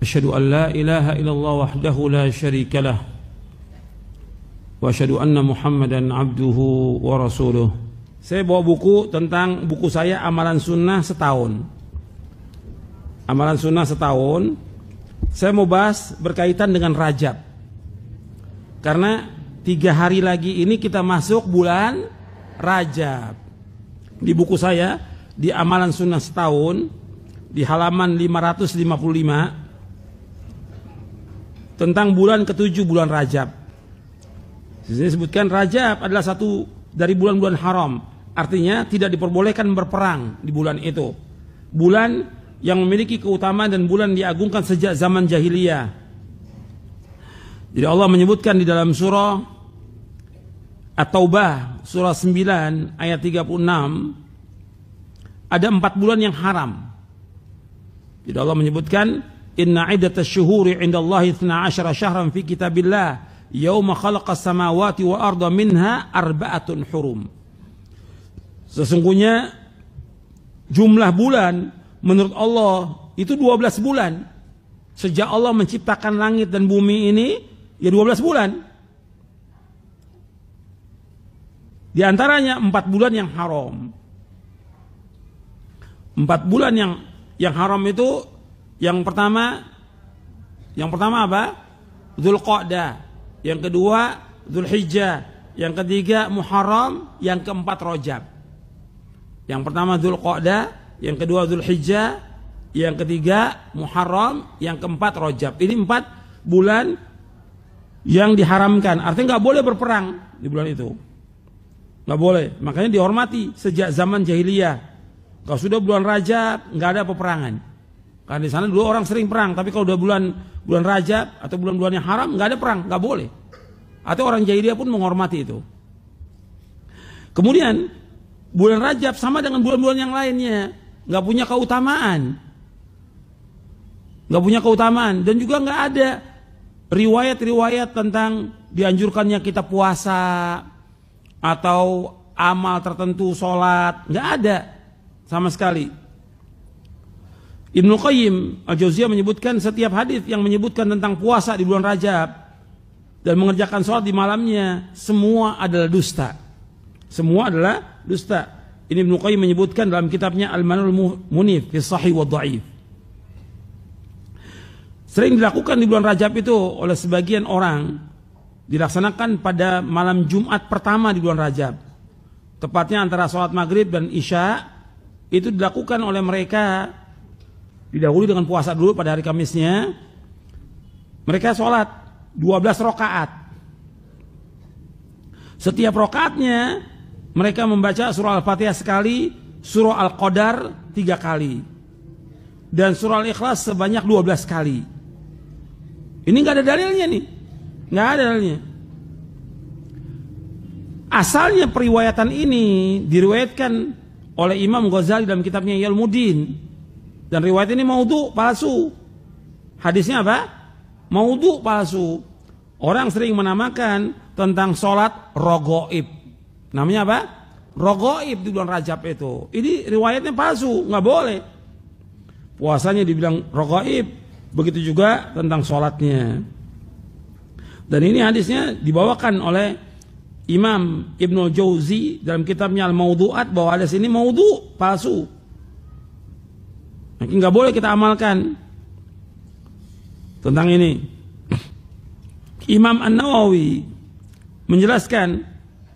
أشهد أن لا إله إلا الله وحده لا شريك له وأشهد أن محمدا عبده ورسوله Saya bawa buku tentang buku saya Amalan Sunnah Setahun Amalan Sunnah Setahun Saya mau bahas berkaitan dengan Rajab Karena tiga hari lagi ini kita masuk bulan Rajab Di buku saya di Amalan Sunnah Setahun Di halaman 555 tentang bulan ketujuh bulan Rajab. sini sebutkan Rajab adalah satu dari bulan-bulan haram. Artinya tidak diperbolehkan berperang di bulan itu. Bulan yang memiliki keutamaan dan bulan diagungkan sejak zaman jahiliyah. Jadi Allah menyebutkan di dalam surah At-Taubah surah 9 ayat 36 ada empat bulan yang haram. Jadi Allah menyebutkan Inna iddatash syuhuri 'inda Allah 12 syahran fi kitabillah yauma khalaqas samawati wa arda minha arba'atun hurum. Sesungguhnya jumlah bulan menurut Allah itu 12 bulan. Sejak Allah menciptakan langit dan bumi ini ya 12 bulan. Di antaranya empat bulan yang haram. Empat bulan yang yang haram itu yang pertama yang pertama apa? Zulqa'dah. Yang kedua Zulhijjah. Yang ketiga Muharram, yang keempat Rojab. Yang pertama Zulqa'dah, yang kedua Zulhijjah, yang ketiga Muharram, yang keempat Rojab. Ini empat bulan yang diharamkan. Artinya nggak boleh berperang di bulan itu. Nggak boleh. Makanya dihormati sejak zaman jahiliyah. Kalau sudah bulan Rajab nggak ada peperangan. Karena di sana dua orang sering perang, tapi kalau udah bulan bulan Rajab atau bulan-bulan yang haram nggak ada perang, nggak boleh. Atau orang jahiliyah pun menghormati itu. Kemudian bulan Rajab sama dengan bulan-bulan yang lainnya nggak punya keutamaan, nggak punya keutamaan dan juga nggak ada riwayat-riwayat tentang dianjurkannya kita puasa atau amal tertentu sholat nggak ada sama sekali Ibnu Qayyim Al-Jauziyah menyebutkan setiap hadis yang menyebutkan tentang puasa di bulan Rajab dan mengerjakan sholat di malamnya semua adalah dusta. Semua adalah dusta. Ini Ibnu Qayyim menyebutkan dalam kitabnya Al-Manul Munif fi Sahih wa Dhaif. Sering dilakukan di bulan Rajab itu oleh sebagian orang dilaksanakan pada malam Jumat pertama di bulan Rajab. Tepatnya antara sholat maghrib dan isya itu dilakukan oleh mereka didahului dengan puasa dulu pada hari Kamisnya. Mereka sholat 12 rokaat. Setiap rokaatnya mereka membaca surah Al-Fatihah sekali, surah Al-Qadar tiga kali. Dan surah Al-Ikhlas sebanyak 12 kali. Ini nggak ada dalilnya nih. Nggak ada dalilnya. Asalnya periwayatan ini diriwayatkan oleh Imam Ghazali dalam kitabnya Mudin dan riwayat ini maudhu palsu. Hadisnya apa? Maudhu palsu. Orang sering menamakan tentang sholat rogoib. Namanya apa? Rogoib di bulan Rajab itu. Ini riwayatnya palsu, nggak boleh. Puasanya dibilang rogoib. Begitu juga tentang sholatnya. Dan ini hadisnya dibawakan oleh Imam Ibnu Jauzi dalam kitabnya Al-Maudu'at bahwa hadis ini maudhu palsu. Maka nggak boleh kita amalkan tentang ini. Imam An Nawawi menjelaskan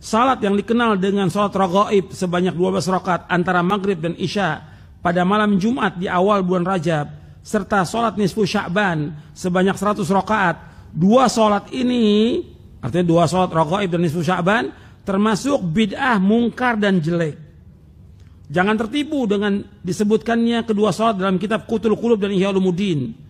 salat yang dikenal dengan salat rokaib sebanyak 12 rakaat antara maghrib dan isya pada malam Jumat di awal bulan Rajab serta salat nisfu Syakban sebanyak 100 rakaat. Dua salat ini artinya dua salat rokaib dan nisfu Syakban termasuk bid'ah mungkar dan jelek. Jangan tertipu dengan disebutkannya kedua salat dalam kitab Kutul Qulub dan Ihya Ulumuddin.